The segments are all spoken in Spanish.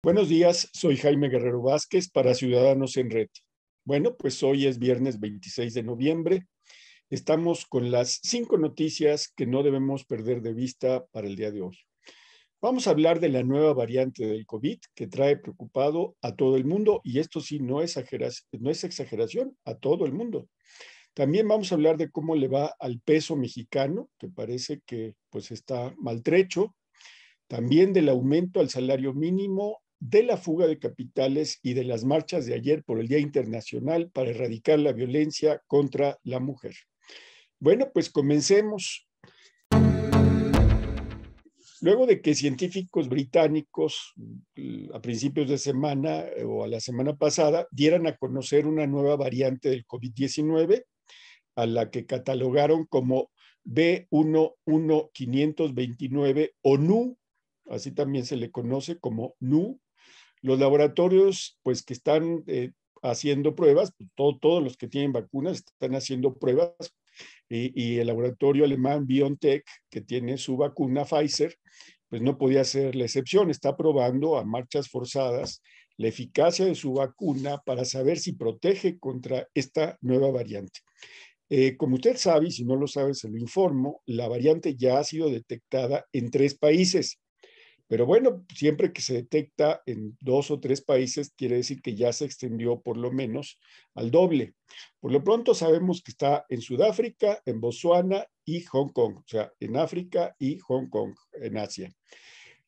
Buenos días, soy Jaime Guerrero Vázquez para Ciudadanos en Red. Bueno, pues hoy es viernes 26 de noviembre. Estamos con las cinco noticias que no debemos perder de vista para el día de hoy. Vamos a hablar de la nueva variante del COVID que trae preocupado a todo el mundo y esto sí no, no es exageración, a todo el mundo. También vamos a hablar de cómo le va al peso mexicano, que parece que pues está maltrecho. También del aumento al salario mínimo de la fuga de capitales y de las marchas de ayer por el Día Internacional para erradicar la violencia contra la mujer. Bueno, pues comencemos. Luego de que científicos británicos mm, a principios de semana eh, o a la semana pasada dieran a conocer una nueva variante del COVID-19, a la que catalogaron como B11529 o NU, así también se le conoce como NU, los laboratorios, pues que están eh, haciendo pruebas, pues, todos los que tienen vacunas están haciendo pruebas, y, el laboratorio alemán BioNTech, que tiene su vacuna Pfizer, pues no podía ser la excepción, está probando a marchas forzadas la eficacia de su vacuna para saber si protege contra esta nueva variante. Eh, como usted sabe, y si no lo sabe, se lo informo, la variante ya ha sido detectada en tres países, pero bueno, siempre que se detecta en dos o tres países, quiere decir que ya se extendió por lo menos al doble. Por lo pronto sabemos que está en Sudáfrica, en Botswana y Hong Kong, o sea, en África y Hong Kong, en Asia.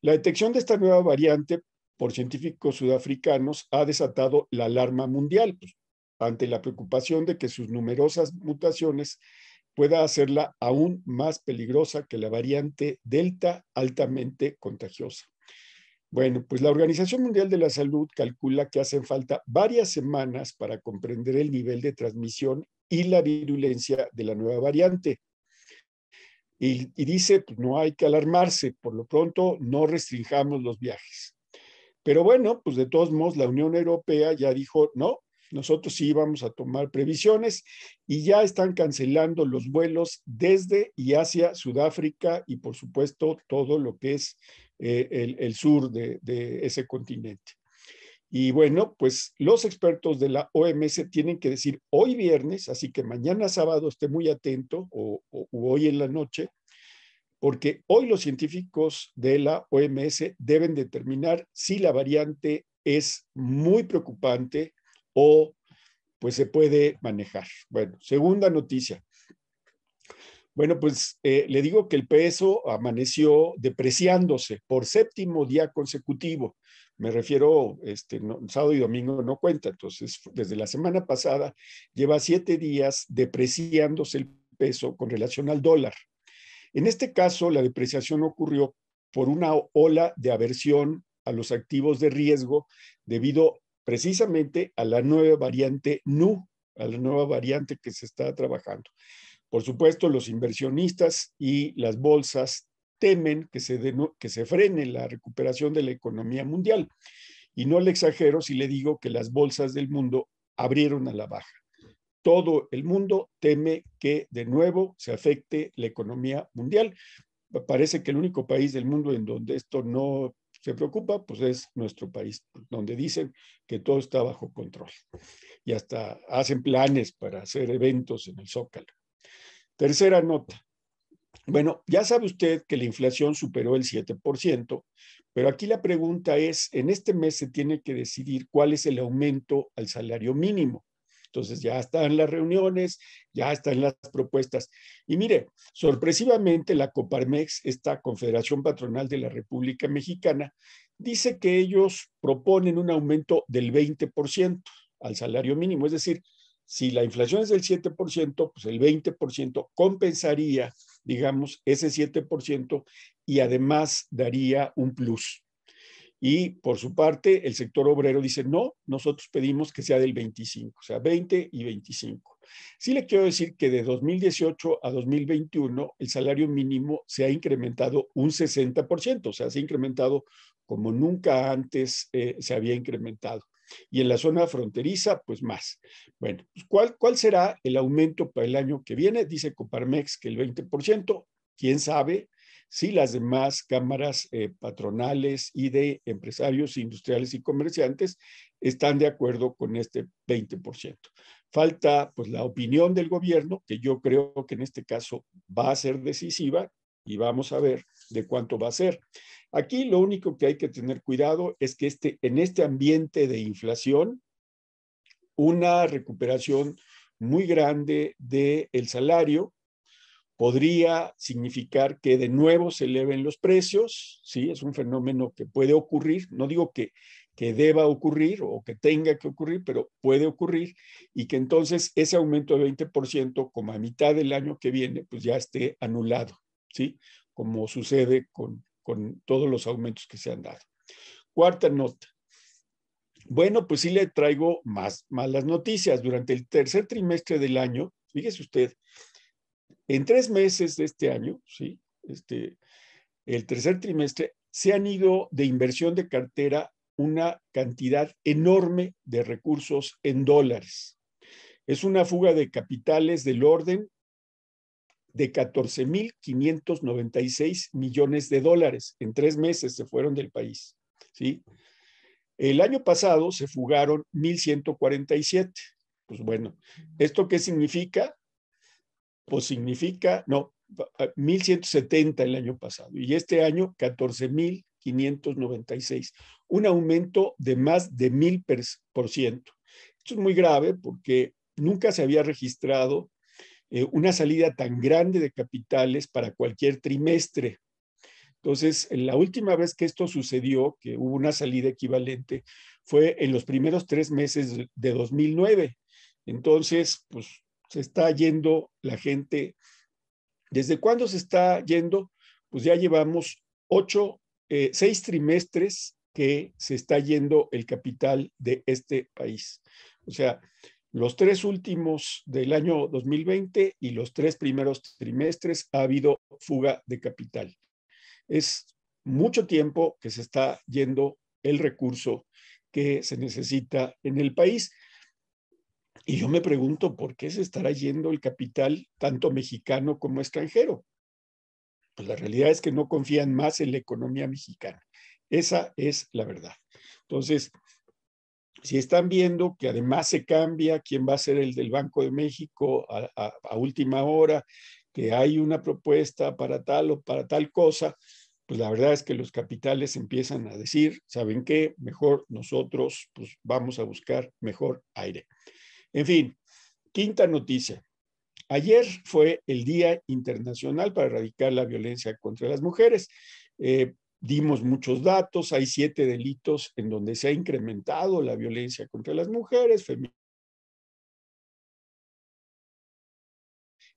La detección de esta nueva variante por científicos sudafricanos ha desatado la alarma mundial pues, ante la preocupación de que sus numerosas mutaciones pueda hacerla aún más peligrosa que la variante Delta altamente contagiosa. Bueno, pues la Organización Mundial de la Salud calcula que hacen falta varias semanas para comprender el nivel de transmisión y la virulencia de la nueva variante. Y, dice, pues no hay que alarmarse, por lo pronto no restringamos los viajes. Pero bueno, pues de todos modos, la Unión Europea ya dijo, no, nosotros sí íbamos a tomar previsiones y ya están cancelando los vuelos desde y hacia Sudáfrica y por supuesto todo lo que es eh, el, sur de, ese continente. Y bueno, pues los expertos de la OMS tienen que decir hoy viernes, así que mañana sábado esté muy atento o, o, hoy en la noche, porque hoy los científicos de la OMS deben determinar si la variante es muy preocupante o pues se puede manejar. Bueno, segunda noticia. Bueno, pues eh, le digo que el peso amaneció depreciándose por séptimo día consecutivo. Me refiero, este, sábado y domingo no cuenta. Entonces, desde la semana pasada lleva siete días depreciándose el peso con relación al dólar. En este caso, la depreciación ocurrió por una ola de aversión a los activos de riesgo debido precisamente a la nueva variante NU, a la nueva variante que se está trabajando. Por supuesto, los inversionistas y las bolsas temen que se, que se frene la recuperación de la economía mundial. Y no le exagero si le digo que las bolsas del mundo abrieron a la baja. Todo el mundo teme que de nuevo se afecte la economía mundial. Parece que el único país del mundo en donde esto no se preocupa, pues es nuestro país, donde dicen que todo está bajo control y hasta hacen planes para hacer eventos en el Zócalo. Tercera nota. Bueno, ya sabe usted que la inflación superó el 7%, pero aquí la pregunta es, en este mes se tiene que decidir cuál es el aumento al salario mínimo. Entonces ya están las reuniones, ya están las propuestas. Y mire, sorpresivamente la Coparmex, esta Confederación Patronal de la República Mexicana, dice que ellos proponen un aumento del 20% al salario mínimo, es decir, si la inflación es del 7%, pues el 20% compensaría, digamos, ese 7% y además daría un plus. Y por su parte, el sector obrero dice, no, nosotros pedimos que sea del 25, o sea, 20 y 25. Sí le quiero decir que de 2018 a 2021 el salario mínimo se ha incrementado un 60%, o sea, se ha incrementado como nunca antes eh, se había incrementado. Y en la zona fronteriza, pues más. Bueno, pues, ¿cuál, ¿cuál será el aumento para el año que viene? Dice Coparmex que el 20%, quién sabe, si las demás cámaras eh, patronales y de empresarios industriales y comerciantes están de acuerdo con este 20%. Falta pues la opinión del gobierno, que yo creo que en este caso va a ser decisiva y vamos a ver de cuánto va a ser. Aquí lo único que hay que tener cuidado es que este, en este ambiente de inflación, una recuperación muy grande del salario podría significar que de nuevo se eleven los precios, ¿sí? Es un fenómeno que puede ocurrir, no digo que, que deba ocurrir o que tenga que ocurrir, pero puede ocurrir y que entonces ese aumento de 20% como a mitad del año que viene, pues ya esté anulado, ¿sí? Como sucede con, con todos los aumentos que se han dado. Cuarta nota. Bueno, pues sí le traigo más malas noticias. Durante el tercer trimestre del año, fíjese usted, en tres meses de este año, ¿sí? este, el tercer trimestre, se han ido de inversión de cartera una cantidad enorme de recursos en dólares. Es una fuga de capitales del orden de 14.596 millones de dólares. En tres meses se fueron del país. ¿sí? El año pasado se fugaron 1.147. Pues bueno, ¿esto qué significa? Pues significa, no, 1.170 el año pasado y este año 14.596, un aumento de más de 1.000%. Esto es muy grave porque nunca se había registrado eh, una salida tan grande de capitales para cualquier trimestre. Entonces, la última vez que esto sucedió, que hubo una salida equivalente, fue en los primeros tres meses de 2009. Entonces, pues se está yendo la gente. ¿Desde cuándo se está yendo? Pues ya llevamos ocho, eh, seis trimestres que se está yendo el capital de este país. O sea, los tres últimos del año 2020 y los tres primeros trimestres ha habido fuga de capital. Es mucho tiempo que se está yendo el recurso que se necesita en el país y yo me pregunto por qué se estará yendo el capital tanto mexicano como extranjero. Pues la realidad es que no confían más en la economía mexicana. Esa es la verdad. Entonces, si están viendo que además se cambia quién va a ser el del Banco de México a, última hora, que hay una propuesta para tal o para tal cosa, pues la verdad es que los capitales empiezan a decir, ¿saben qué? Mejor nosotros pues vamos a buscar mejor aire. En fin, quinta noticia. Ayer fue el Día Internacional para Erradicar la Violencia contra las Mujeres. Eh, dimos muchos datos, hay siete delitos en donde se ha incrementado la violencia contra las mujeres,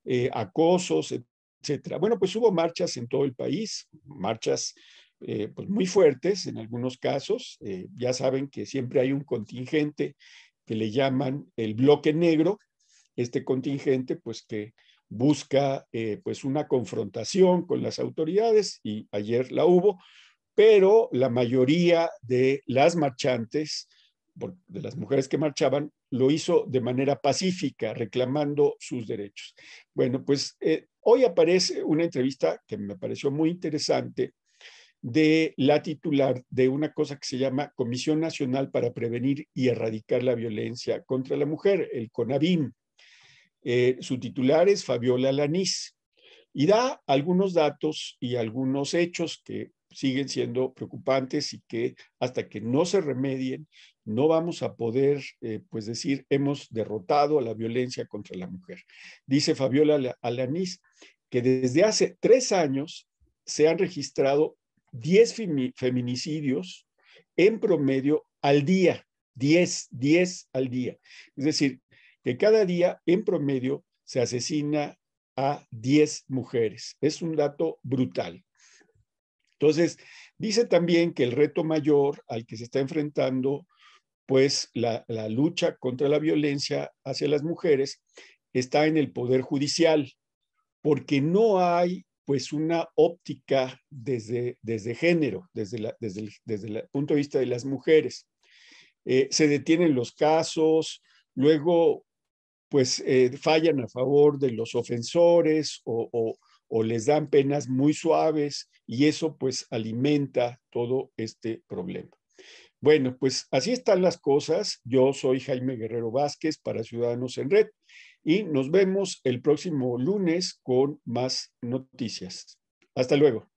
eh, acosos, etcétera. Bueno, pues hubo marchas en todo el país, marchas eh, pues muy fuertes en algunos casos. ya saben que siempre hay un contingente que le llaman el bloque negro, este contingente pues que busca eh, pues una confrontación con las autoridades y ayer la hubo, pero la mayoría de las marchantes, de las mujeres que marchaban, lo hizo de manera pacífica, reclamando sus derechos. Bueno, pues eh, hoy aparece una entrevista que me pareció muy interesante de la titular de una cosa que se llama Comisión Nacional para Prevenir y Erradicar la Violencia contra la Mujer, el CONAVIM. Eh, su titular es Fabiola Lanís y da algunos datos y algunos hechos que siguen siendo preocupantes y que hasta que no se remedien no vamos a poder eh, pues decir hemos derrotado a la violencia contra la mujer. Dice Fabiola Alanís que desde hace tres años se han registrado 10 feminicidios en promedio al día, 10, 10 al día. Es decir, que cada día en promedio se asesina a 10 mujeres. Es un dato brutal. Entonces, dice también que el reto mayor al que se está enfrentando, pues la, la lucha contra la violencia hacia las mujeres, está en el poder judicial, porque no hay pues una óptica desde, desde género, desde, desde, el, punto de vista de las mujeres. Eh, se detienen los casos, luego pues eh, fallan a favor de los ofensores o, o, les dan penas muy suaves y eso pues alimenta todo este problema. Bueno, pues así están las cosas. Yo soy Jaime Guerrero Vázquez para Ciudadanos en Red y nos vemos el próximo lunes con más noticias. Hasta luego.